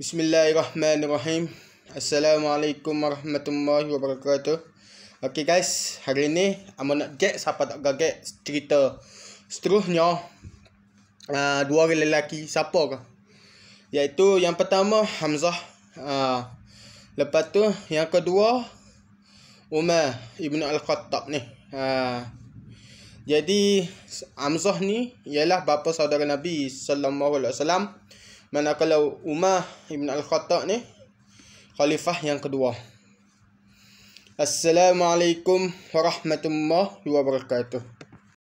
Bismillahirrahmanirrahim Assalamualaikum warahmatullahi wabarakatuh Okay guys, hari ni Amo nak get siapa tak gaget cerita Seterusnya uh, Dua orang lelaki, siapa ke? Iaitu yang pertama Hamzah uh, Lepas tu yang kedua Umar Ibn Al-Khattab ni uh, Jadi Hamzah ni ialah bapa saudara Nabi Sallallahu Alaihi Wasallam mana kalau Umar Ibn Al-Khattab ni khalifah yang kedua. Assalamualaikum warahmatullahi wabarakatuh.